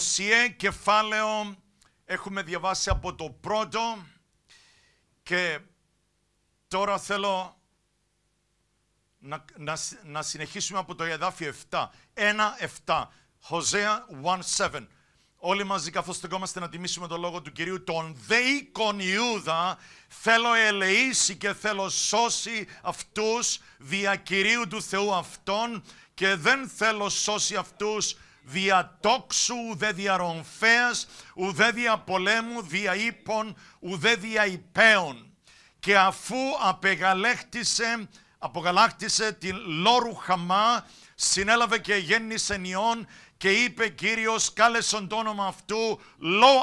Οσιέ κεφάλαιο έχουμε διαβάσει από το πρώτο και τώρα θέλω να, συνεχίσουμε από το εδάφιο 7. 1-7. Hosea 1-7. Όλοι μαζί καθώς στεκόμαστε να τιμήσουμε τον Λόγο του Κυρίου, τον δεϊκον Ιούδα θέλω ελεήσει και θέλω σώσει αυτούς δια Κυρίου του Θεού αυτών και δεν θέλω σώσει αυτούς δια τόξου, ουδέ δια ουδέ δια πολέμου, δια ύπων, ουδέ δια υπέων. Και αφού απεγαλέχτησε, απογαλάκτησε την Λόρου Χαμά, συνέλαβε και γέννησε νιών και είπε Κύριος κάλεσον το όνομα αυτού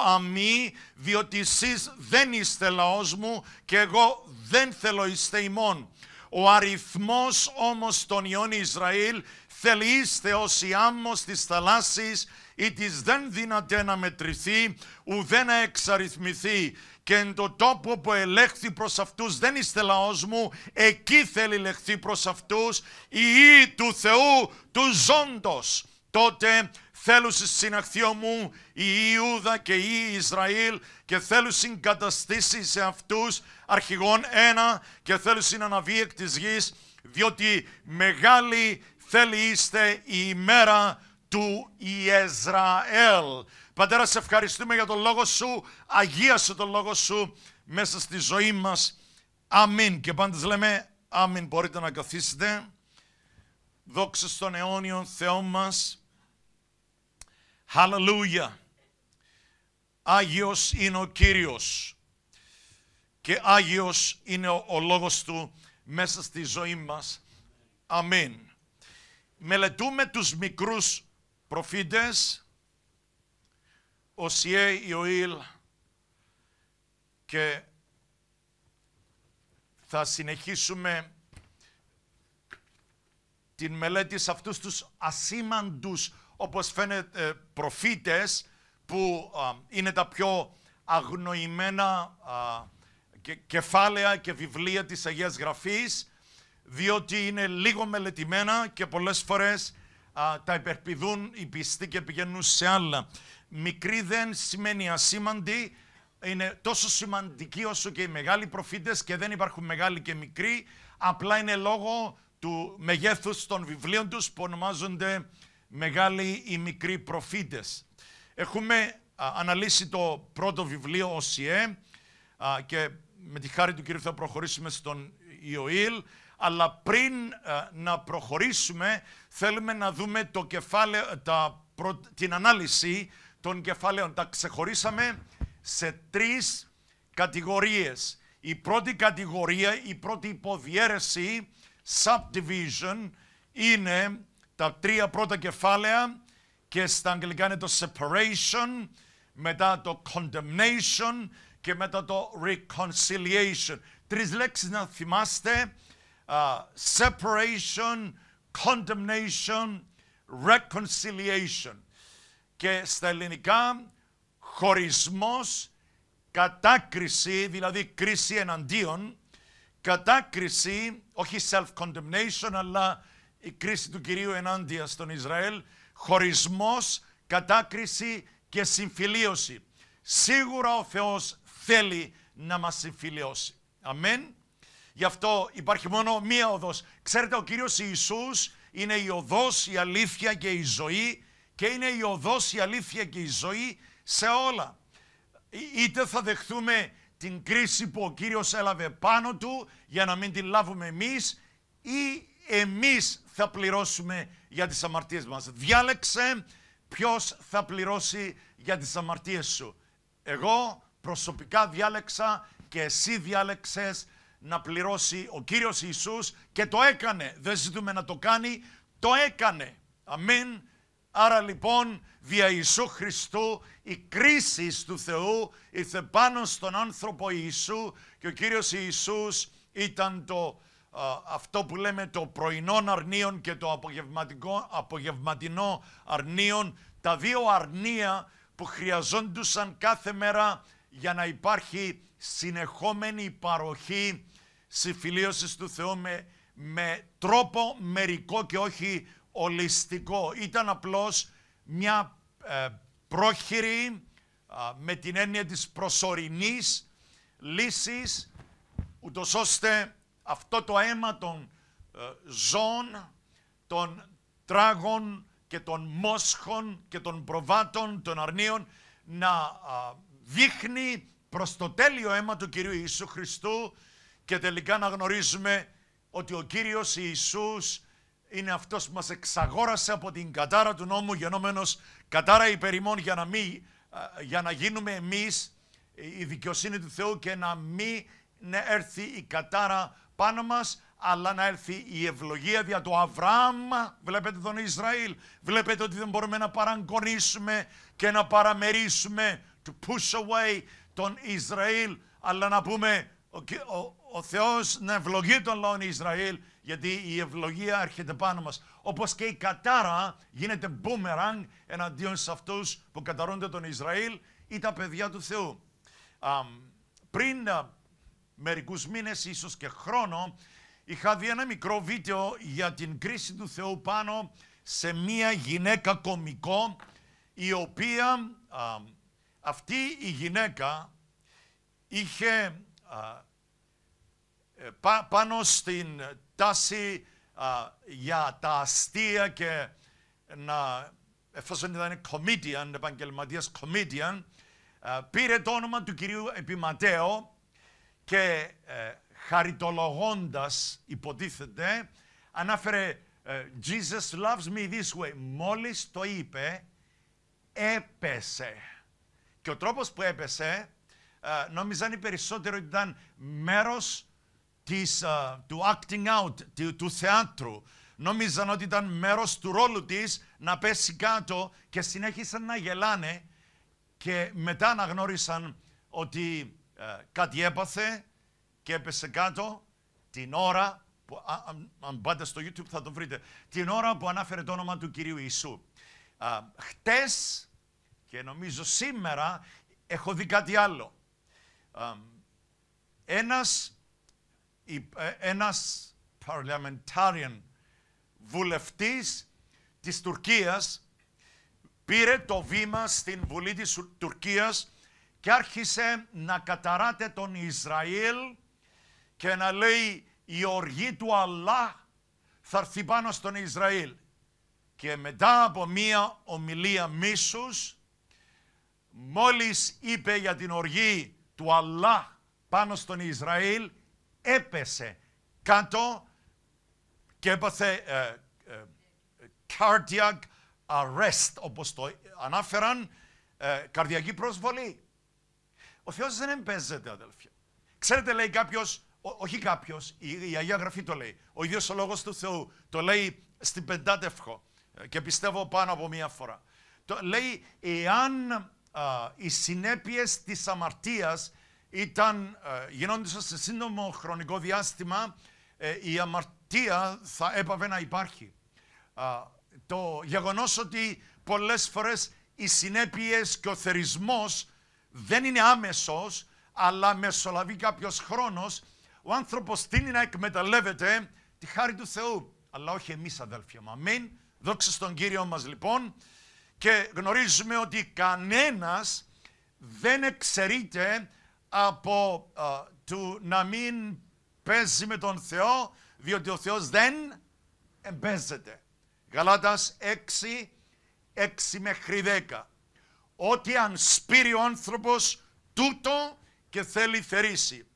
αμή, διότι εσείς δεν είστε λαός μου και εγώ δεν θέλω είστε ημών. Ο αριθμός όμως των ιών Ισραήλ θελείς η άμμος της θαλάσσης ή της δεν δυνατέ να μετρηθεί, ουδέ να εξαριθμηθεί. Και εν το τόπο που ελέχθη προς αυτούς δεν είστε λαός μου, εκεί θέλει λεχθεί προς αυτούς η ή του Θεού του ζώντος. Τότε θέλουσι συναχθείο μου η Ιούδα και η Ισραήλ και θέλουσιν καταστήσει σε αυτούς αρχηγόν ένα και θέλουσιν αναβεί εκ της γης, διότι μεγάλη θέλει είστε η ημέρα του Ιεζραέλ. Πατέρα, σε ευχαριστούμε για τον λόγο σου. Αγίασε τον λόγο σου μέσα στη ζωή μας. Αμήν. Και πάντα λέμε αμήν. Μπορείτε να καθίσετε. Δόξα στον αιώνιο Θεό μας. Χαλαλούια. Άγιος είναι ο Κύριος. Και Άγιος είναι ο, ο λόγος Του μέσα στη ζωή μας. Αμήν. Μελετούμε τους μικρούς προφήτες, Σιέ Ιωήλ και θα συνεχίσουμε την μελέτη σε αυτούς τους ασήμαντους, όπως φαίνεται, προφήτες που είναι τα πιο αγνοημένα κεφάλαια και βιβλία της Αγίας Γραφής διότι είναι λίγο μελετημένα και πολλές φορές τα υπερπηδούν οι πιστοί και πηγαίνουν σε άλλα. Μικρή δεν σημαίνει ασήμαντη, είναι τόσο σημαντική όσο και οι μεγάλοι προφήτες και δεν υπάρχουν μεγάλοι και μικροί, απλά είναι λόγο του μεγέθους των βιβλίων τους που ονομάζονται μεγάλοι ή μικροί προφήτες. Έχουμε α, αναλύσει το πρώτο βιβλίο ΟΣΙΕ και με τη χάρη του Κύριου θα προχωρήσουμε στον Ιωήλ, αλλά πριν ε, να προχωρήσουμε θέλουμε να δούμε το κεφάλαιο, την ανάλυση των κεφαλαίων. Τα ξεχωρίσαμε σε τρεις κατηγορίες. Η πρώτη κατηγορία, η πρώτη υποδιέρεση, subdivision, είναι τα τρία πρώτα κεφάλαια και στα αγγλικά είναι το separation, μετά το condemnation και μετά το reconciliation. Τρεις λέξεις να θυμάστε. separation, condemnation, reconciliation. Και στα ελληνικά χωρισμός, κατάκριση, δηλαδή κρίση εναντίον, κατάκριση, όχι self-condemnation, αλλά η κρίση του Κυρίου ενάντια στον Ισραήλ, χωρισμός, κατάκριση και συμφιλίωση. Σίγουρα ο Θεός θέλει να μας συμφιλιώσει. Αμέν. Γι' αυτό υπάρχει μόνο μία οδός. Ξέρετε, ο Κύριος Ιησούς είναι η οδός, η αλήθεια και η ζωή και είναι η οδός, η αλήθεια και η ζωή σε όλα. Είτε θα δεχθούμε την κρίση που ο Κύριος έλαβε πάνω του για να μην την λάβουμε εμείς ή εμείς θα πληρώσουμε για τις αμαρτίες μας. Διάλεξε ποιος θα πληρώσει για τις αμαρτίες σου. Εγώ προσωπικά διάλεξα και εσύ διάλεξες να πληρώσει ο Κύριος Ιησούς και το έκανε. Δεν ζητούμε να το κάνει, το έκανε. Αμήν. Άρα λοιπόν, δια Ιησού Χριστού, η κρίση του Θεού ήρθε πάνω στον άνθρωπο Ιησού και ο Κύριος Ιησούς ήταν το, αυτό που λέμε το πρωινό αρνίον και το απογευματινό αρνίον, τα δύο αρνία που χρειαζόντουσαν κάθε μέρα για να υπάρχει συνεχόμενη παροχή συμφιλίωσης του Θεού με, με τρόπο μερικό και όχι ολιστικό. Ήταν απλώς μια ε, πρόχειρη, με την έννοια της προσωρινής λύσης, ούτως ώστε αυτό το αίμα των ε, ζώων, των τράγων και των μόσχων και των προβάτων, των αρνίων, να ε, δείχνει προς το τέλειο αίμα του Κυρίου Ιησού Χριστού και τελικά να γνωρίζουμε ότι ο Κύριος Ιησούς είναι αυτός που μας εξαγόρασε από την κατάρα του νόμου γενόμενος κατάρα υπερημών για να, μη, για να γίνουμε εμείς η δικαιοσύνη του Θεού και να μην έρθει η κατάρα πάνω μας αλλά να έρθει η ευλογία δια του Αβραάμ, βλέπετε τον Ισραήλ, βλέπετε ότι δεν μπορούμε να παραγκονίσουμε και να παραμερίσουμε, to push away, τον Ισραήλ, αλλά να πούμε ο, ο, Θεός να ευλογεί τον λαό Ισραήλ, γιατί η ευλογία έρχεται πάνω μας. Όπως και η κατάρα γίνεται μπούμεραγκ εναντίον σε αυτούς που καταρώνται τον Ισραήλ ή τα παιδιά του Θεού. πριν α, μερικούς μήνες, ίσως και χρόνο, είχα δει ένα μικρό βίντεο για την κρίση του Θεού πάνω σε μία γυναίκα κομικό, η οποία αυτή η γυναίκα είχε ε, πάνω στην τάση α, για τα αστεία και να, εφόσον ήταν comedian, επαγγελματίας comedian, πήρε το όνομα του κυρίου Επιματέο και ε, χαριτολογώντας υποτίθεται, ανάφερε ε, «Jesus loves me this way». Μόλις το είπε, έπεσε. Και ο τρόπος που έπεσε ε, νόμιζαν οι περισσότεροι ότι ήταν μέρος ε, του acting out, του, του θεάτρου. Νόμιζαν ότι ήταν μέρος του ρόλου της να πέσει κάτω και συνέχισαν να γελάνε και μετά αναγνώρισαν ότι ε, κάτι έπαθε και έπεσε κάτω την ώρα που, αν πάτε στο YouTube θα το βρείτε, την ώρα που ανάφερε το όνομα του Κυρίου Ιησού. Ε, χτες και νομίζω σήμερα έχω δει κάτι άλλο. Ένας, ε, ένας parliamentarian βουλευτής της Τουρκίας πήρε το βήμα στην Βουλή της Τουρκίας και άρχισε να καταράτε τον Ισραήλ και να λέει η οργή του Αλλάχ θα έρθει πάνω στον Ισραήλ. Και μετά από μία ομιλία μίσους μόλις είπε για την οργή του Αλλά πάνω στον Ισραήλ, έπεσε κάτω και έπαθε ε, ε cardiac arrest, όπως το ανάφεραν, ε, καρδιακή προσβολή. Ο Θεός δεν εμπέζεται, αδέλφια. Ξέρετε, λέει κάποιος, όχι κάποιος, η, η Αγία Γραφή το λέει, ο ίδιος ο Λόγος του Θεού, το λέει στην Πεντάτευχο ε, και πιστεύω πάνω από μία φορά. Το λέει, εάν ε, οι συνέπειες της αμαρτίας ήταν, ε, γινόντουσαν σε σύντομο χρονικό διάστημα, ε, η αμαρτία θα έπαβε να υπάρχει. Το γεγονός ότι πολλές φορές οι συνέπειες και ο θερισμός δεν είναι άμεσος, αλλά μεσολαβεί κάποιος χρόνος, ο άνθρωπος τίνει να εκμεταλλεύεται τη χάρη του Θεού. Αλλά όχι εμείς αδέλφια μου. Αμήν. Δόξα στον Κύριο μας λοιπόν και γνωρίζουμε ότι κανένας δεν εξαιρείται από α, του να μην παίζει με τον Θεό, διότι ο Θεός δεν εμπέζεται. Γαλάτας 6, 6 μέχρι 10. Ό,τι αν σπείρει ο άνθρωπος, τούτο και θέλει θερήσει.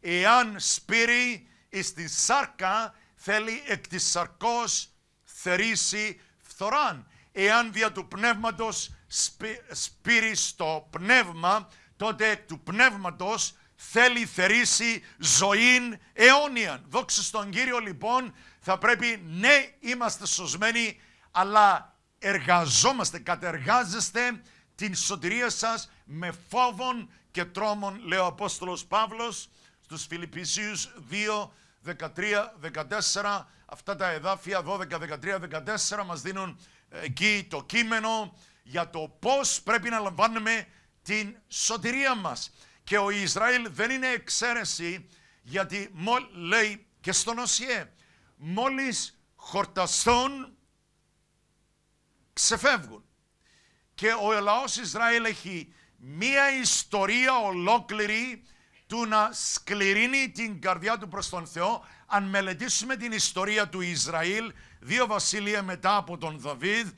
Εάν σπείρει εις τη σάρκα, θέλει εκ της σαρκός θερήσει φθοράν εάν δια του πνεύματος σπήρει στο πνεύμα, τότε του πνεύματος θέλει θερήσει ζωήν αιώνιαν. Δόξα στον Κύριο λοιπόν, θα πρέπει ναι είμαστε σωσμένοι, αλλά εργαζόμαστε, κατεργάζεστε την σωτηρία σας με φόβον και τρόμον, λέει ο Απόστολος Παύλος στους Φιλιππισίους 2, 13, 14, αυτά τα εδάφια 12, 13, 14 μας δίνουν εκεί το κείμενο για το πώς πρέπει να λαμβάνουμε την σωτηρία μας. Και ο Ισραήλ δεν είναι εξαίρεση γιατί λέει και στον ΟΣΙΕ μόλις χορταστών ξεφεύγουν. Και ο λαός Ισραήλ έχει μία ιστορία ολόκληρη του να σκληρύνει την καρδιά του προς τον Θεό. Αν μελετήσουμε την ιστορία του Ισραήλ Δύο βασίλεια μετά από τον Δαβίδ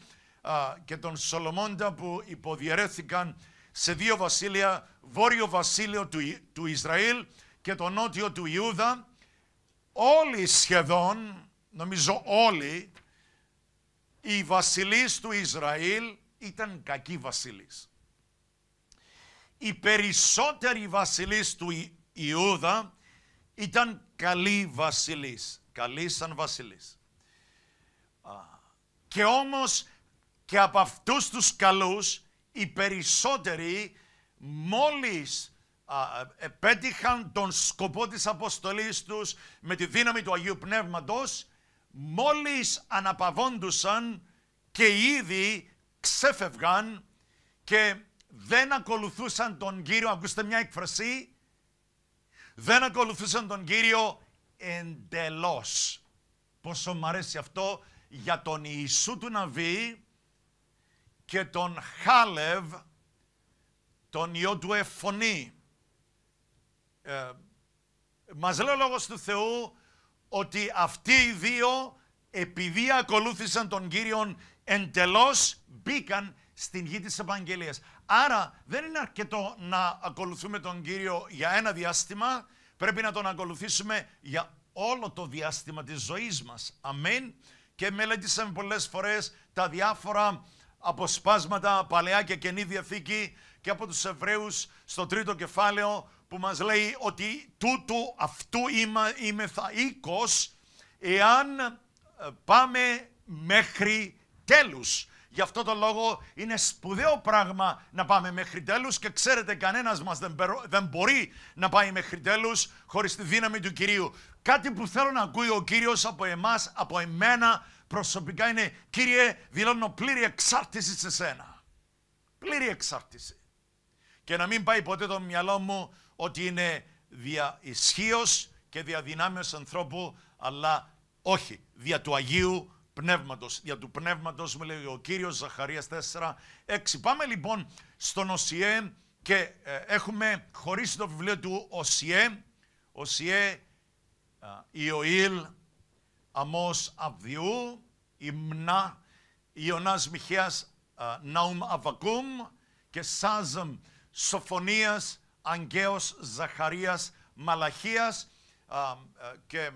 και τον Σολομώντα που υποδιαιρέθηκαν σε δύο βασίλεια, βόρειο βασίλειο του, του Ισραήλ και το νότιο του Ιούδα, όλοι σχεδόν, νομίζω όλοι, οι βασιλείς του Ισραήλ ήταν κακοί βασιλείς. Οι περισσότεροι βασιλείς του Ιούδα ήταν καλοί βασιλείς, καλοί σαν βασιλείς. Και όμως και από αυτούς τους καλούς οι περισσότεροι μόλις α, επέτυχαν τον σκοπό της αποστολής τους με τη δύναμη του Αγίου Πνεύματος, μόλις αναπαυόντουσαν και ήδη ξέφευγαν και δεν ακολουθούσαν τον Κύριο, ακούστε μια έκφραση, δεν ακολουθούσαν τον Κύριο εντελώς. Πόσο μου αρέσει αυτό, για τον Ιησού του Ναβί και τον Χάλευ, τον Υιό του Εφωνή. Ε, μας λέει ο Λόγος του Θεού ότι αυτοί οι δύο επειδή ακολούθησαν τον Κύριον εντελώς μπήκαν στην γη της Ευαγγελίας. Άρα δεν είναι αρκετό να ακολουθούμε τον Κύριο για ένα διάστημα, πρέπει να τον ακολουθήσουμε για όλο το διάστημα της ζωής μας. Αμήν και μελετήσαμε πολλές φορές τα διάφορα αποσπάσματα παλαιά και καινή διαθήκη και από τους Εβραίους στο τρίτο κεφάλαιο που μας λέει ότι τούτου αυτού είμαι, είμαι θα οίκος εάν ε, πάμε μέχρι τέλους. Γι' αυτό το λόγο είναι σπουδαίο πράγμα να πάμε μέχρι τέλους και ξέρετε κανένας μας δεν, δεν μπορεί να πάει μέχρι τέλους χωρίς τη δύναμη του Κυρίου. Κάτι που θέλω να ακούει ο Κύριος από εμάς, από εμένα προσωπικά είναι «Κύριε, δηλώνω πλήρη εξάρτηση σε σένα». Πλήρη εξάρτηση. Και να μην πάει ποτέ το μυαλό μου ότι είναι δια ισχύος και δια δυνάμεως ανθρώπου, αλλά όχι, δια του Αγίου Πνεύματος. Δια του Πνεύματος μου λέει ο Κύριος Ζαχαρίας 4, Πάμε λοιπόν στον ΟΣΙΕ και ε, έχουμε χωρίσει το βιβλίο του ΟΣΙΕ, ΟΣΙΕ ε, Ιωήλ, Αμός Αβδιού, Ιμνά, Ιωνάς Μιχαίας, ε, Ναουμ Αβακούμ και Σάζμ, Σοφονίας, Αγκαίος Ζαχαρίας, Μαλαχίας ε, και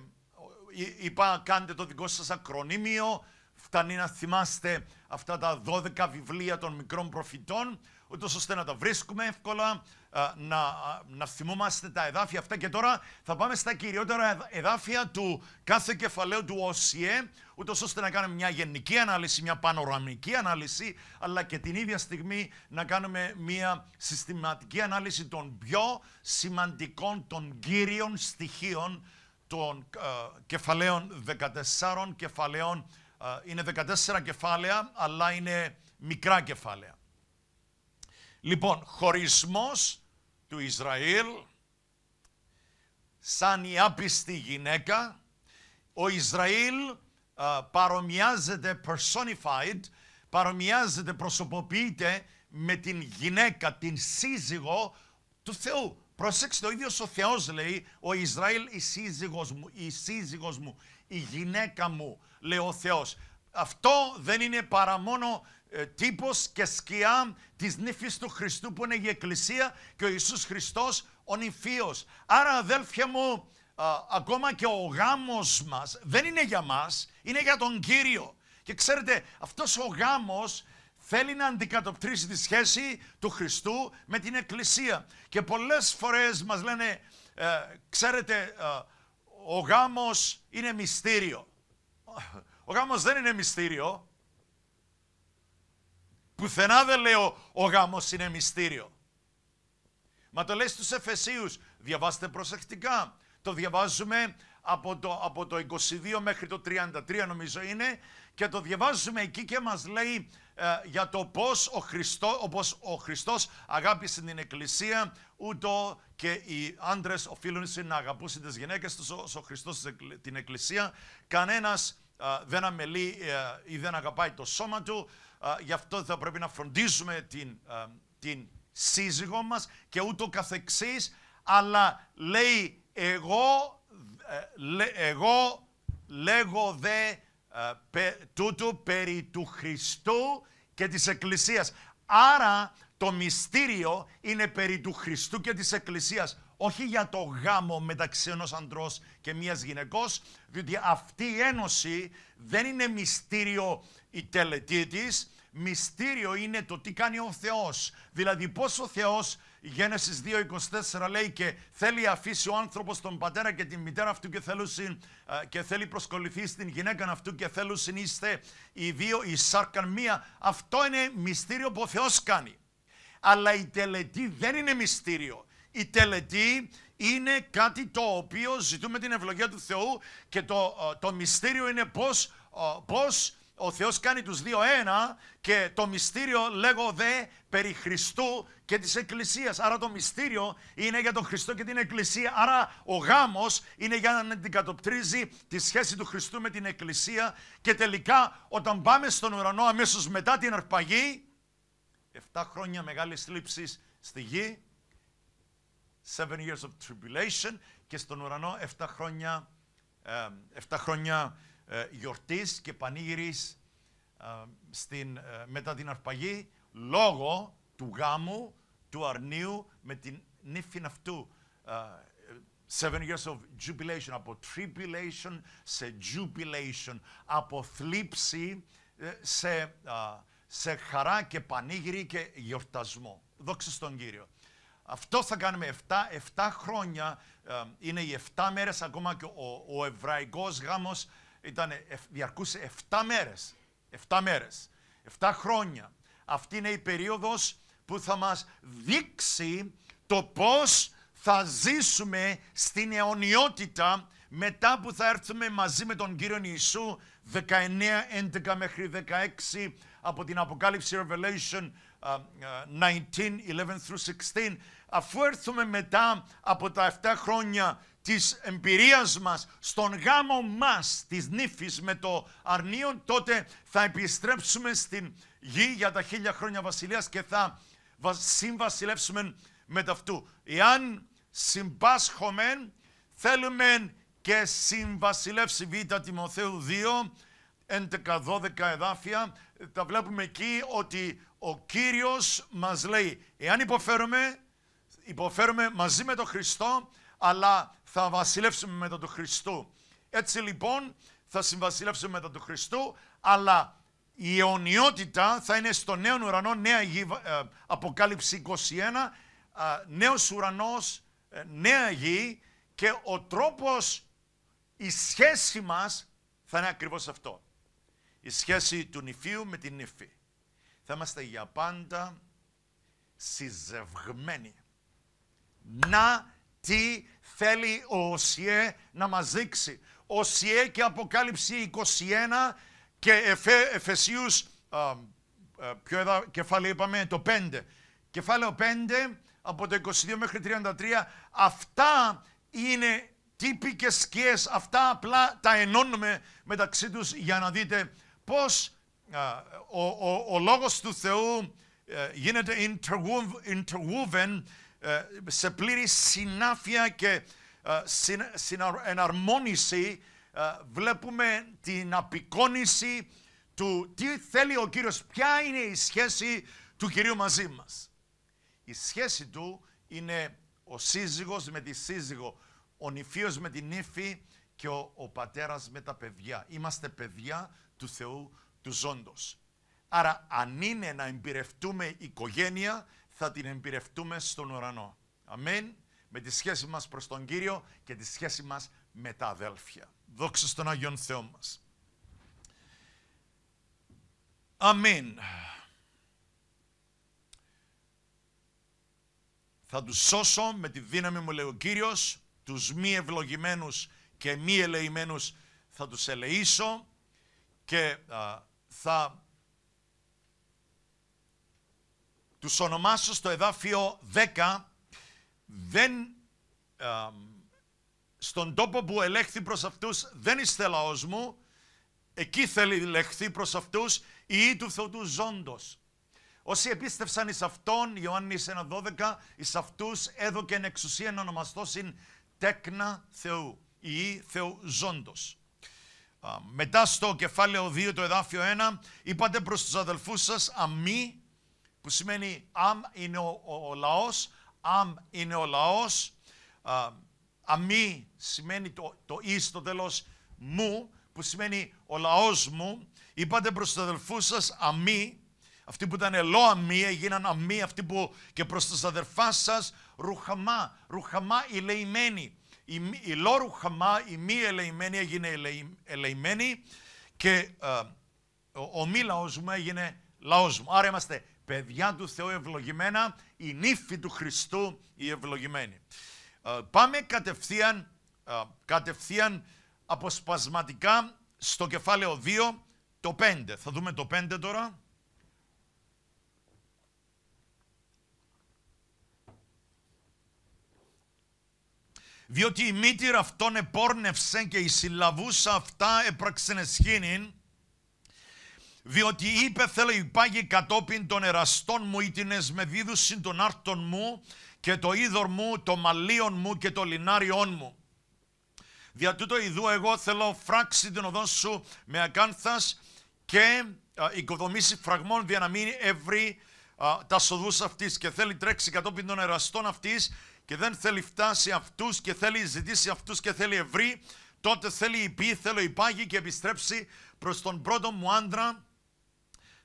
είπα κάντε το δικό σας ακρονίμιο Φτάνει να θυμάστε αυτά τα 12 βιβλία των μικρών προφητών, ούτως ώστε να τα βρίσκουμε εύκολα, να, να θυμόμαστε τα εδάφια αυτά. Και τώρα θα πάμε στα κυριότερα εδάφια του κάθε κεφαλαίου του ΟΣΙΕ, ούτως ώστε να κάνουμε μια γενική ανάλυση, μια πανοραμική ανάλυση, αλλά και την ίδια στιγμή να κάνουμε μια συστηματική ανάλυση των πιο σημαντικών, των κύριων στοιχείων των κεφαλαίων 14 κεφαλαίων είναι 14 κεφάλαια, αλλά είναι μικρά κεφάλαια. Λοιπόν, χωρισμός του Ισραήλ, σαν η άπιστη γυναίκα, ο Ισραήλ παρομοιάζεται personified, παρομοιάζεται, προσωποποιείται με την γυναίκα, την σύζυγο του Θεού. Προσέξτε, ο ίδιος ο Θεός λέει, ο Ισραήλ η σύζυγος η σύζυγος μου, η γυναίκα μου λέει ο Θεός. Αυτό δεν είναι παρά μόνο ε, τύπος και σκιά της νύφης του Χριστού που είναι η Εκκλησία και ο Ιησούς Χριστός ο Νυφίος. Άρα αδέλφια μου, ακόμα και ο γάμος μας δεν είναι για μας, είναι για τον Κύριο. Και ξέρετε, αυτός ο γάμος θέλει να αντικατοπτρίσει τη σχέση του Χριστού με την Εκκλησία. Και πολλές φορές μας λένε, ε, ξέρετε, ε, ο γάμος είναι μυστήριο. Ο γάμος δεν είναι μυστήριο. Πουθενά δεν λέω ο γάμος είναι μυστήριο. Μα το λέει στους Εφεσίους, διαβάστε προσεκτικά. Το διαβάζουμε από το, από το 22 μέχρι το 33 νομίζω είναι και το διαβάζουμε εκεί και μας λέει ε, για το πώς ο, Χριστό, όπως ο Χριστός αγάπησε την Εκκλησία ούτω και οι άντρες οφείλουν να αγαπούσουν τις γυναίκες τους ο Χριστός την Εκκλησία. Κανένας δεν αμελεί ε, ή δεν αγαπάει το σώμα του. Γι' αυτό θα πρέπει να φροντίζουμε την, ε, την σύζυγό μας και ούτω καθεξής. Αλλά λέει εγώ, ε, εγώ λέγω δε τούτου περί του Χριστού και της Εκκλησίας. Άρα το μυστήριο είναι περί του Χριστού και της Εκκλησίας όχι για το γάμο μεταξύ ενός αντρός και μιας γυναικός, διότι αυτή η ένωση δεν είναι μυστήριο η τελετή της, μυστήριο είναι το τι κάνει ο Θεός. Δηλαδή πώς ο Θεός, Γένεσης 2.24 λέει και θέλει αφήσει ο άνθρωπος τον πατέρα και την μητέρα αυτού και, θέλουσιν, ε, και θέλει προσκοληθεί στην γυναίκα αυτού και θέλουν είστε οι δύο, η σάρκαν μία. Αυτό είναι μυστήριο που ο Θεός κάνει. Αλλά η τελετή δεν είναι μυστήριο η τελετή είναι κάτι το οποίο ζητούμε την ευλογία του Θεού και το, ε, το μυστήριο είναι πώς, ε, πώς ο Θεός κάνει τους δύο ένα και το μυστήριο λέγω δε περί Χριστού και της Εκκλησίας. Άρα το μυστήριο είναι για τον Χριστό και την Εκκλησία. Άρα ο γάμος είναι για να αντικατοπτρίζει τη σχέση του Χριστού με την Εκκλησία και τελικά όταν πάμε στον ουρανό αμέσως μετά την αρπαγή, 7 χρόνια μεγάλης θλίψης στη γη, seven years of tribulation και στον ουρανό 7 χρόνια, 7 χρόνια ε, γιορτής και πανήγυρης στην, ε, μετά την αρπαγή λόγω του γάμου του αρνίου με την νύφη αυτού. Ε, seven years of jubilation, από tribulation σε jubilation, από θλίψη σε, σε χαρά και πανήγυρη και γιορτασμό. Δόξα στον Κύριο. Αυτό θα κάνουμε 7, χρόνια, είναι οι 7 μέρες ακόμα και ο, ο εβραϊκός γάμος ήταν, διαρκούσε 7 μέρες. 7 μέρες, 7 χρόνια. Αυτή είναι η περίοδος που θα μας δείξει το πώς θα ζήσουμε στην αιωνιότητα μετά που θα έρθουμε μαζί με τον Κύριο Ιησού 19, 11 μέχρι 16 από την Αποκάλυψη Revelation 19, 11 16 αφού έρθουμε μετά από τα 7 χρόνια της εμπειρίας μας στον γάμο μας της νύφης με το αρνίον, τότε θα επιστρέψουμε στην γη για τα χίλια χρόνια βασιλείας και θα συμβασιλεύσουμε με ταυτού. Εάν συμπάσχομεν θέλουμε και συμβασιλεύσει Β Τιμοθέου 2, 11-12 εδάφια, τα βλέπουμε εκεί ότι ο Κύριος μας λέει, εάν υποφέρουμε υποφέρουμε μαζί με τον Χριστό, αλλά θα βασιλεύσουμε μετά τον Χριστού. Έτσι λοιπόν θα συμβασιλεύσουμε μετά τον Χριστό, αλλά η αιωνιότητα θα είναι στο νέο ουρανό, νέα γη, ε, Αποκάλυψη 21, ε, νέος ουρανός, ε, νέα γη και ο τρόπος, η σχέση μας θα είναι ακριβώς αυτό. Η σχέση του νηφίου με την νύφη. Θα είμαστε για πάντα συζευγμένοι να τι θέλει ο Οσιέ να μας δείξει. Οσιέ και Αποκάλυψη 21 και Εφε, Εφεσίους, α, ποιο εδώ κεφάλαιο είπαμε, το 5. Κεφάλαιο 5 από το 22 μέχρι 33. Αυτά είναι τύποι και σκιές. Αυτά απλά τα ενώνουμε μεταξύ τους για να δείτε πώς ο, ο, λόγος του Θεού ε, γίνεται interwoven, interwoven ε, σε πλήρη συνάφεια και ε, εναρμόνιση ε, βλέπουμε την απεικόνηση του τι θέλει ο Κύριος, ποια είναι η σχέση του Κυρίου μαζί μας. Η σχέση του είναι ο σύζυγος με τη σύζυγο, ο νηφίος με την νύφη και ο, ο πατέρας με τα παιδιά. Είμαστε παιδιά του Θεού του ζώντος. Άρα αν είναι να εμπειρευτούμε οικογένεια, θα την εμπειρευτούμε στον ουρανό. Αμήν. Με τη σχέση μας προς τον Κύριο και τη σχέση μας με τα αδέλφια. Δόξα στον Άγιον Θεό μας. Αμήν. Θα τους σώσω με τη δύναμη μου, λέει ο Κύριος, τους μη ευλογημένους και μη ελεημένους θα τους ελεήσω και θα τους ονομάσω στο εδάφιο 10 δεν, στον τόπο που ελέγχθη προς αυτούς δεν είστε λαός μου εκεί θέλει ελέγχθη προς αυτούς η ή του Θεού του ζώντος. Όσοι επίστευσαν εις αυτόν, Ιωάννης 1.12, εις αυτούς έδωκεν εξουσία να ονομαστώσιν τέκνα Θεού, ή Θεού ζώντος. Μετά στο κεφάλαιο 2 το εδάφιο 1, είπατε προς τους αδελφούς σας αμή που σημαίνει αμ είναι ο, ο, λαός, αμ είναι ο λαός, αμή σημαίνει το, το στο τέλος μου, που σημαίνει ο λαός μου. Είπατε προς τους αδελφούς σας αμή, αυτοί που ήταν αμή, έγιναν αμή, αυτοί που και προς τους αδερφάς σας ρουχαμά, ρουχαμά ηλεημένη, Η, η λό ρουχαμά, η μη ελεημένη έγινε ελεημένη και ε, ο, ο μη λαός μου έγινε λαός μου. Άρα είμαστε παιδιά του Θεού ευλογημένα, η νύφη του Χριστού η ευλογημένη. Ε, πάμε κατευθείαν, ε, κατευθείαν αποσπασματικά στο κεφάλαιο 2, το 5. Θα δούμε το 5 τώρα. Διότι η μύτηρα αυτών επόρνευσε και η συλλαβούσα αυτά έπραξεν εσχήνην διότι είπε θέλω υπάγει κατόπιν των εραστών μου ή την εσμεδίδουση των άρτων μου και το είδωρ μου, το μαλλίον μου και το λινάριόν μου. Δια τούτο ειδού εγώ θέλω φράξει την οδόν σου με ακάνθας και α, οικοδομήσει φραγμών διά να μην ευρύ τα σοδούς αυτής και θέλει τρέξει κατόπιν των εραστών αυτής και δεν θέλει φτάσει αυτούς και θέλει ζητήσει αυτούς και θέλει ευρύ τότε θέλει η θέλω η και επιστρέψει προς τον πρώτο μου άντρα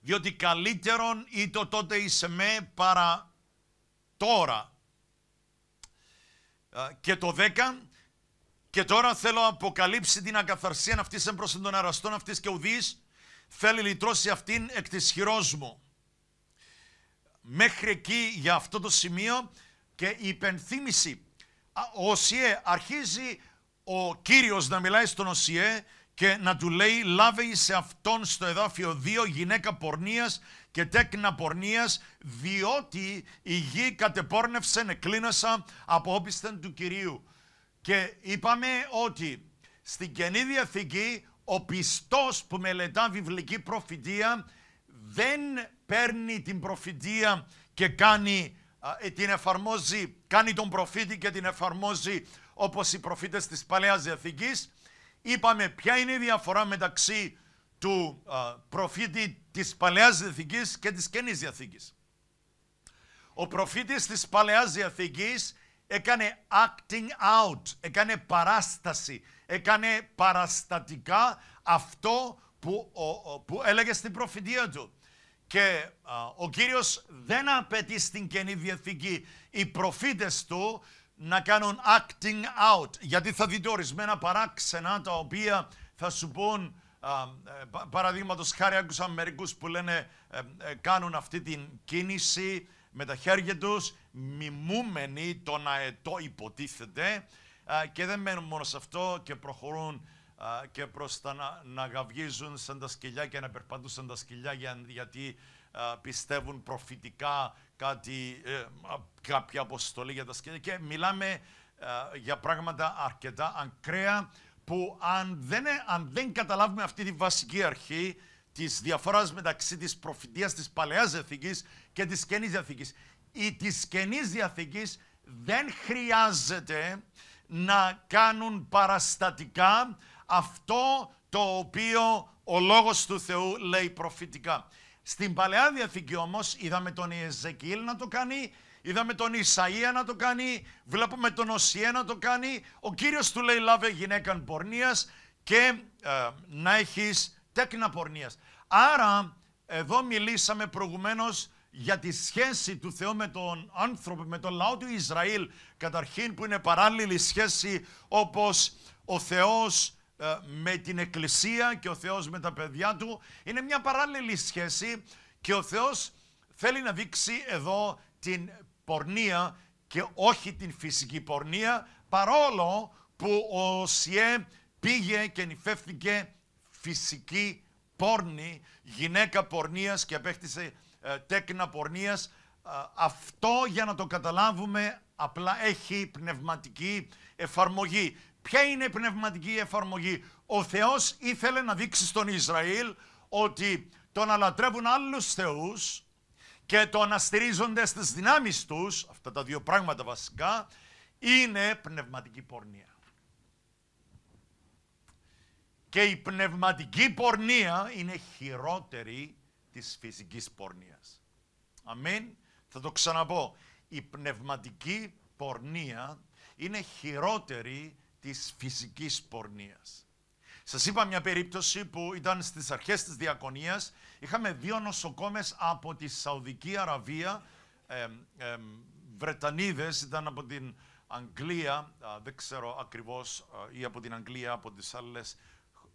διότι καλύτερον ή το τότε είσαι με παρά τώρα. Και το 10, και τώρα θέλω αποκαλύψει την ακαθαρσία αυτή εν προς των αραστών αυτής και ουδής, θέλει λυτρώσει αυτήν εκ της χειρός μου. Μέχρι εκεί για αυτό το σημείο και η υπενθύμηση. Ο Σιέ αρχίζει ο Κύριος να μιλάει στον ΟΣΙΕ και να του λέει λάβει σε αυτόν στο εδάφιο 2 γυναίκα πορνείας και τέκνα πορνείας διότι η γη κατεπόρνευσε εκλίνασα από όπισθεν του Κυρίου. Και είπαμε ότι στην Καινή Διαθήκη ο πιστός που μελετά βιβλική προφητεία δεν παίρνει την προφητεία και κάνει, ε, την εφαρμόζει, κάνει τον προφήτη και την εφαρμόζει όπως οι προφήτες της Παλαιάς Διαθήκης, Είπαμε ποια είναι η διαφορά μεταξύ του α, προφήτη της Παλαιάς Διαθήκης και της Καινής Διαθήκης. Ο προφήτης της Παλαιάς Διαθήκης έκανε acting out, έκανε παράσταση, έκανε παραστατικά αυτό που, ο, έλεγε στην προφητεία του. Και ο Κύριος δεν απαιτεί στην Καινή Διαθήκη οι προφήτες του να κάνουν acting out. Γιατί θα δείτε ορισμένα παράξενα τα οποία θα σου πούν, ε, παραδείγματος χάρη άκουσα μερικούς που λένε ε, ε, κάνουν αυτή την κίνηση με τα χέρια τους, μιμούμενοι τον αετό υποτίθεται και δεν μένουν μόνο σε αυτό και προχωρούν και προς τα να, να γαυγίζουν σαν τα σκυλιά και να περπατούν σαν τα σκυλιά γιατί πιστεύουν προφητικά κάτι, ε, κάποια αποστολή για τα σχέδια και μιλάμε ε, για πράγματα αρκετά ακραία που αν δεν, ε, αν δεν καταλάβουμε αυτή τη βασική αρχή της διαφοράς μεταξύ της προφητείας της Παλαιάς Διαθήκης και της Καινής Διαθήκης. Η της Καινής Διαθήκης δεν χρειάζεται να κάνουν παραστατικά αυτό το οποίο ο Λόγος του Θεού λέει προφητικά. Στην Παλαιά Διαθήκη όμως είδαμε τον Ιεζεκίλ να το κάνει, είδαμε τον Ισαΐα να το κάνει, βλέπουμε τον Οσία να το κάνει. Ο Κύριος του λέει λάβε γυναίκαν πορνείας και ε, να έχεις τέκνα πορνείας. Άρα εδώ μιλήσαμε προηγουμένως για τη σχέση του Θεού με τον άνθρωπο, με τον λαό του Ισραήλ καταρχήν που είναι παράλληλη σχέση όπως ο Θεός ε, με την Εκκλησία και ο Θεός με τα παιδιά του. Είναι μια παράλληλη σχέση και ο Θεός θέλει να δείξει εδώ την πορνεία και όχι την φυσική πορνεία παρόλο που ο ΣΙΕ πήγε και νυφεύθηκε φυσική πόρνη, γυναίκα πορνείας και απέκτησε ε, τέκνα πορνείας. Ε, αυτό για να το καταλάβουμε απλά έχει πνευματική εφαρμογή. Ποια είναι η πνευματική εφαρμογή. Ο Θεός ήθελε να δείξει στον Ισραήλ ότι τον να λατρεύουν άλλους θεούς και το να στηρίζονται στις δυνάμεις τους, αυτά τα δύο πράγματα βασικά, είναι πνευματική πορνεία. Και η πνευματική πορνεία είναι χειρότερη της φυσικής πορνείας. Αμήν. Θα το ξαναπώ. Η πνευματική πορνεία είναι χειρότερη της φυσικής πορνείας. Σας είπα μια περίπτωση που ήταν στις αρχές της διακονίας. Είχαμε δύο νοσοκόμες από τη Σαουδική Αραβία, ε, Βρετανίδες, ήταν από την Αγγλία, δεν ξέρω ακριβώς, ή από την Αγγλία, από τις άλλες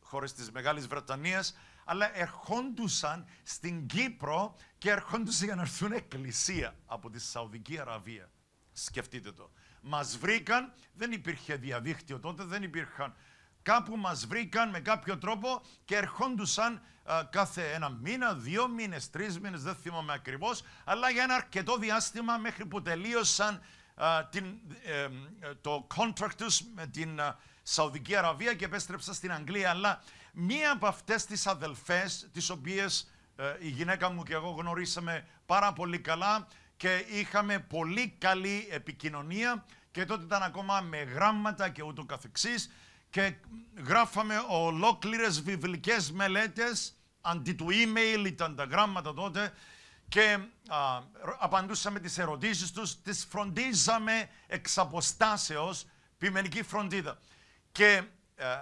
χώρες της Μεγάλης Βρετανίας, αλλά ερχόντουσαν στην Κύπρο και ερχόντουσαν για να έρθουν εκκλησία από τη Σαουδική Αραβία. Σκεφτείτε το μας βρήκαν, δεν υπήρχε διαδίκτυο τότε, δεν υπήρχαν. Κάπου μας βρήκαν με κάποιο τρόπο και ερχόντουσαν ε, κάθε ένα μήνα, δύο μήνες, τρεις μήνες, δεν θυμάμαι ακριβώς, αλλά για ένα αρκετό διάστημα μέχρι που τελείωσαν α, ε, την, ε, το contract με την α, Σαουδική Αραβία και επέστρεψαν στην Αγγλία. Αλλά μία από αυτές τις αδελφές, τις οποίες η γυναίκα μου και εγώ γνωρίσαμε πάρα πολύ καλά, και είχαμε πολύ καλή επικοινωνία και τότε ήταν ακόμα με γράμματα και ούτω καθεξής και γράφαμε ολόκληρες βιβλικές μελέτες αντί του email ήταν τα γράμματα τότε και απαντούσαμε τις ερωτήσεις τους, τις φροντίζαμε εξ αποστάσεως, ποιμενική φροντίδα. Και ε, ε,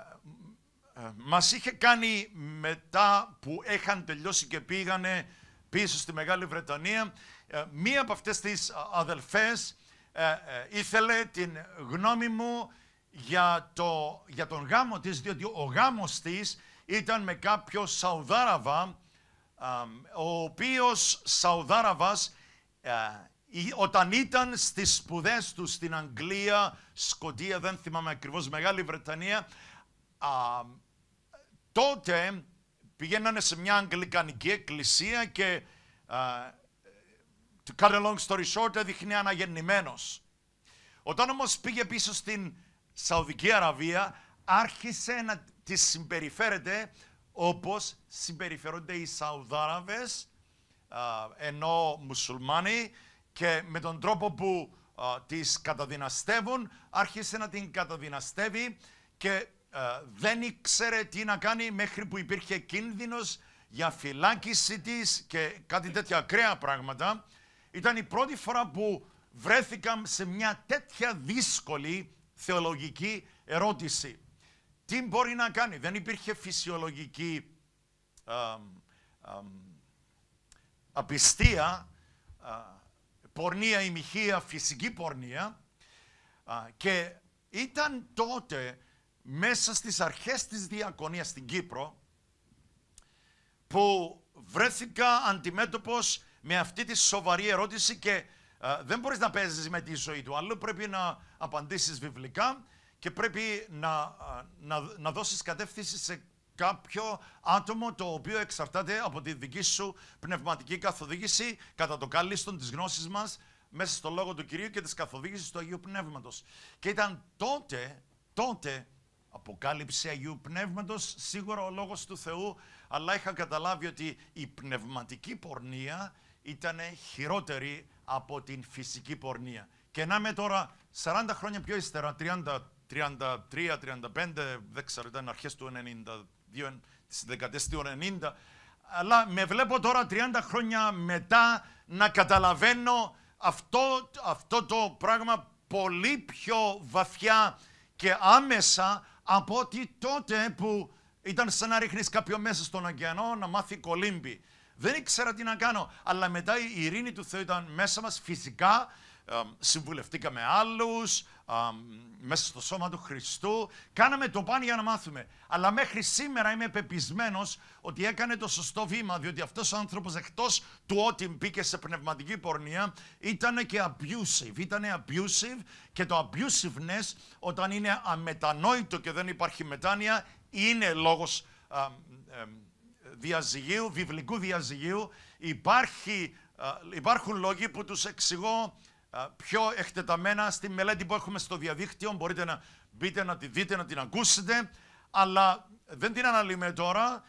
μας είχε κάνει μετά που είχαν τελειώσει και πήγανε πίσω στη Μεγάλη Βρετανία, ε, μία από αυτές τις ε, αδελφές ε, ήθελε την γνώμη μου για, το, για τον γάμο της, διότι ο γάμος της ήταν με κάποιο Σαουδάραβα, ο οποίος Σαουδάραβας όταν ήταν στις σπουδές του στην Αγγλία, Σκοτία, δεν θυμάμαι ακριβώς, Μεγάλη Βρετανία, τότε πηγαίνανε σε μια Αγγλικανική εκκλησία και To cut a long story short, έδειχνε αναγεννημένος. Όταν όμως πήγε πίσω στην Σαουδική Αραβία, άρχισε να τη συμπεριφέρεται όπως συμπεριφέρονται οι Σαουδάραβες, ενώ μουσουλμάνοι, και με τον τρόπο που τις καταδυναστεύουν, άρχισε να την καταδυναστεύει και δεν ήξερε τι να κάνει μέχρι που υπήρχε κίνδυνος για φυλάκιση της και κάτι τέτοια ακραία πράγματα. Ήταν η πρώτη φορά που βρέθηκαν σε μια τέτοια δύσκολη θεολογική ερώτηση. Τι μπορεί να κάνει. Δεν υπήρχε φυσιολογική απιστία, α, πορνεία, ημιχία, φυσική πορνεία και ήταν τότε μέσα στις αρχές της διακονίας στην Κύπρο που βρέθηκα αντιμέτωπος με αυτή τη σοβαρή ερώτηση και δεν μπορείς να παίζεις με τη ζωή του άλλου. Πρέπει να απαντήσεις βιβλικά και πρέπει να, να, να δώσεις κατεύθυνση σε κάποιο άτομο το οποίο εξαρτάται από τη δική σου πνευματική καθοδήγηση κατά το κάλλιστον της γνώσης μας μέσα στο Λόγο του Κυρίου και της καθοδήγησης του Αγίου Πνεύματος. Και ήταν τότε, τότε, αποκάλυψη Αγίου Πνεύματος, σίγουρα ο Λόγος του Θεού, αλλά είχα καταλάβει ότι η πνευματική πορνεία ήταν χειρότερη από την φυσική πορνεία. Και να είμαι τώρα 40 χρόνια πιο ύστερα, 30, 33, 35, δεν ξέρω, ήταν αρχές του 92, της δεκαετίας του 90, αλλά με βλέπω τώρα 30 χρόνια μετά να καταλαβαίνω αυτό, αυτό το πράγμα πολύ πιο βαθιά και άμεσα από ότι τότε που ήταν σαν να ρίχνεις κάποιο μέσα στον ωκεανό να μάθει κολύμπι. Δεν ήξερα τι να κάνω. Αλλά μετά η ειρήνη του Θεού ήταν μέσα μας φυσικά. συμβουλευτήκαμε άλλους μέσα στο σώμα του Χριστού. Κάναμε το πάνι για να μάθουμε. Αλλά μέχρι σήμερα είμαι πεπισμένος ότι έκανε το σωστό βήμα, διότι αυτός ο άνθρωπος εκτός του ότι μπήκε σε πνευματική πορνεία, ήταν και abusive. Ήταν abusive και το abusiveness όταν είναι αμετανόητο και δεν υπάρχει μετάνοια, είναι λόγος διαζυγίου, βιβλικού διαζυγίου υπάρχει, υπάρχουν λόγοι που τους εξηγώ πιο εκτεταμένα στη μελέτη που έχουμε στο διαδίκτυο. Μπορείτε να μπείτε να τη δείτε, να την ακούσετε, αλλά δεν την αναλύουμε τώρα.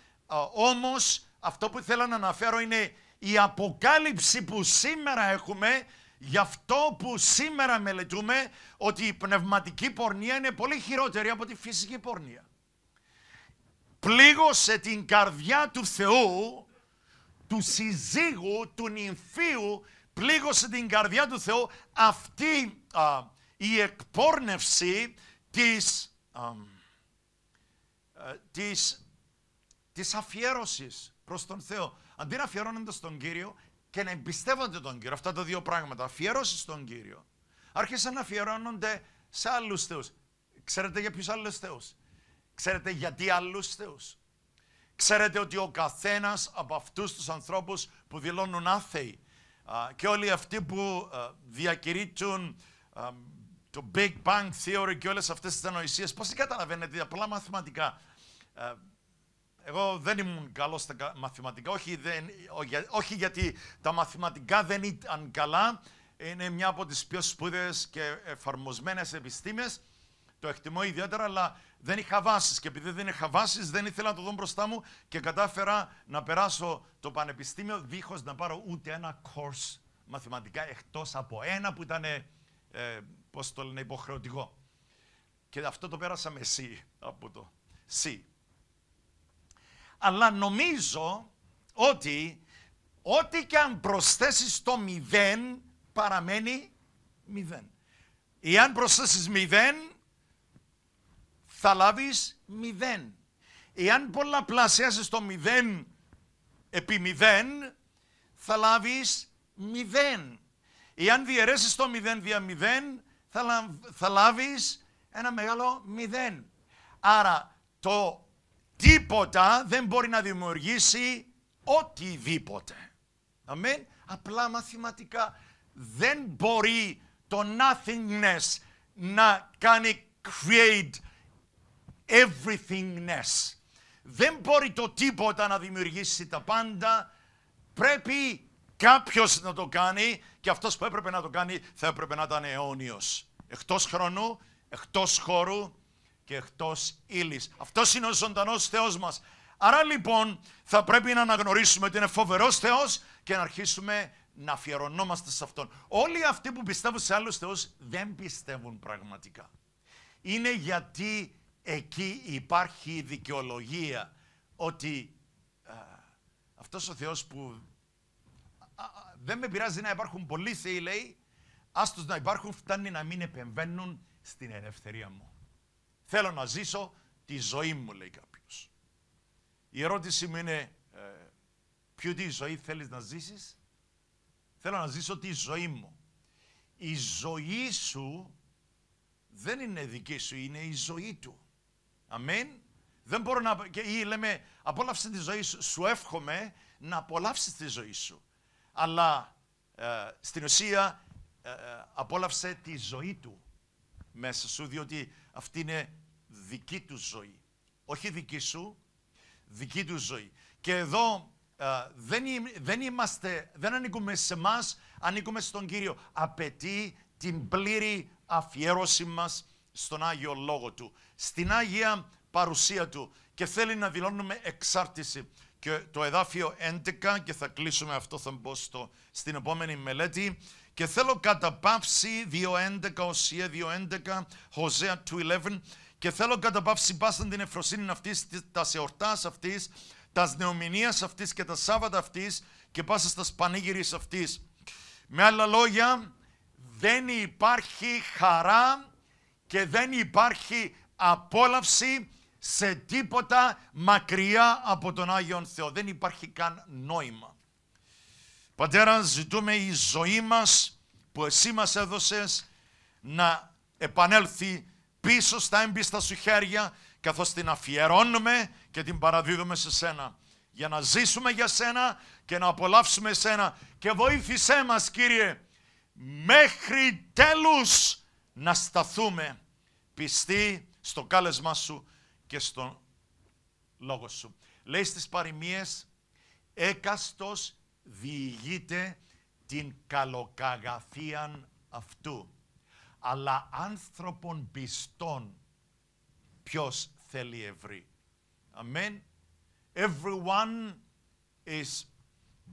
Όμως αυτό που θέλω να αναφέρω είναι η αποκάλυψη που σήμερα έχουμε Γι' αυτό που σήμερα μελετούμε ότι η πνευματική πορνεία είναι πολύ χειρότερη από τη φυσική πορνεία πλήγωσε την καρδιά του Θεού, του συζύγου, του νυμφίου, πλήγωσε την καρδιά του Θεού αυτή η εκπόρνευση της, α, ε, της, της αφιέρωσης προς τον Θεό. Αντί να αφιερώνονται στον Κύριο και να εμπιστεύονται τον Κύριο, αυτά τα δύο πράγματα, αφιέρωσης στον Κύριο, άρχισαν να αφιερώνονται σε άλλους θεούς. Ξέρετε για ποιους άλλους θεούς. Ξέρετε γιατί άλλους θεούς. Ξέρετε ότι ο καθένας από αυτούς τους ανθρώπους που δηλώνουν άθεοι και όλοι αυτοί που διακηρύττουν το Big Bang Theory και όλες αυτές τις ανοησίες, πώς την καταλαβαίνετε απλά μαθηματικά. Εγώ δεν ήμουν καλός στα μαθηματικά, όχι, δεν, όχι γιατί τα μαθηματικά δεν ήταν καλά, είναι μια από τις πιο σπουδαίες και εφαρμοσμένες επιστήμες, το εκτιμώ ιδιαίτερα, αλλά δεν είχα βάσεις. Και επειδή δεν είχα βάσεις, δεν ήθελα να το δω μπροστά μου και κατάφερα να περάσω το πανεπιστήμιο δίχως να πάρω ούτε ένα course μαθηματικά εκτός από ένα που ήταν. Ε, το υποχρεωτικό. Και αυτό το πέρασα με C, από το C. Αλλά νομίζω ότι ό,τι και αν προσθέσεις το μηδέν, παραμένει μηδέν. Εάν προσθέσεις μηδέν, θα λάβεις 0. Εάν πολλαπλασιάσεις το 0 επί μηδέν, θα λάβεις 0. Εάν διαιρέσεις το 0 δια μηδέν, θα, λάβεις ένα μεγάλο 0. Άρα το τίποτα δεν μπορεί να δημιουργήσει οτιδήποτε. Απλά μαθηματικά δεν μπορεί το nothingness να κάνει create everythingness. Δεν μπορεί το τίποτα να δημιουργήσει τα πάντα. Πρέπει κάποιος να το κάνει και αυτός που έπρεπε να το κάνει θα έπρεπε να ήταν αιώνιος. Εκτός χρόνου, εκτός χώρου και εκτός ύλης. Αυτός είναι ο ζωντανός Θεός μας. Άρα λοιπόν θα πρέπει να αναγνωρίσουμε ότι είναι φοβερός Θεός και να αρχίσουμε να αφιερωνόμαστε σε Αυτόν. Όλοι αυτοί που πιστεύουν σε άλλους Θεούς δεν πιστεύουν πραγματικά. Είναι γιατί εκεί υπάρχει η δικαιολογία ότι α, αυτός ο Θεός που δεν με πειράζει να υπάρχουν πολλοί θεοί λέει, άστος να υπάρχουν φτάνει να μην επεμβαίνουν στην ελευθερία μου. Θέλω να ζήσω τη ζωή μου λέει κάποιος. Η ερώτηση μου είναι ε, ποιο τι ζωή θέλεις να ζήσεις. Θέλω να ζήσω τη ζωή μου. Η ζωή σου δεν είναι δική σου, είναι η ζωή του. Αμήν. Δεν μπορώ να... Και ή λέμε απόλαυσε τη ζωή σου. Σου εύχομαι να απολαύσεις τη ζωή σου. Αλλά ε, στην ουσία ε, ε, απόλαυσε τη ζωή του μέσα σου, διότι αυτή είναι δική του ζωή. Όχι δική σου, δική του ζωή. Και εδώ ε, δεν, δεν, είμαστε, δεν ανήκουμε σε εμάς, ανήκουμε στον Κύριο. Απαιτεί την πλήρη αφιέρωση μας στον Άγιο Λόγο Του, στην Άγια παρουσία Του και θέλει να δηλώνουμε εξάρτηση. Και το εδάφιο 11 και θα κλείσουμε αυτό θα μπω στην επόμενη μελέτη και θέλω κατά πάυση 2.11, Οσία 2.11, Χωζέα 2.11 και θέλω κατά πάυση πάσαν την εφροσύνη αυτής, τα εορτά αυτής, τας νεομηνίας αυτής και τα Σάββατα αυτής και πάσα στα πανήγυρης αυτής. Με άλλα λόγια, δεν υπάρχει χαρά και δεν υπάρχει απόλαυση σε τίποτα μακριά από τον Άγιον Θεό. Δεν υπάρχει καν νόημα. Πατέρα, ζητούμε η ζωή μας που εσύ μας έδωσες να επανέλθει πίσω στα έμπιστα σου χέρια καθώς την αφιερώνουμε και την παραδίδουμε σε σένα για να ζήσουμε για σένα και να απολαύσουμε σένα και βοήθησέ μας Κύριε μέχρι τέλους να σταθούμε πιστοί στο κάλεσμά σου και στον λόγο σου. Λέει στις παροιμίες, έκαστος διηγείται την καλοκαγαθίαν αυτού. Αλλά άνθρωπον πιστών ποιος θέλει ευρύ. Amen. Everyone is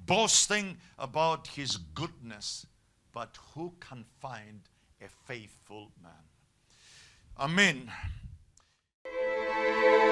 boasting about his goodness, but who can find a faithful man. Amen.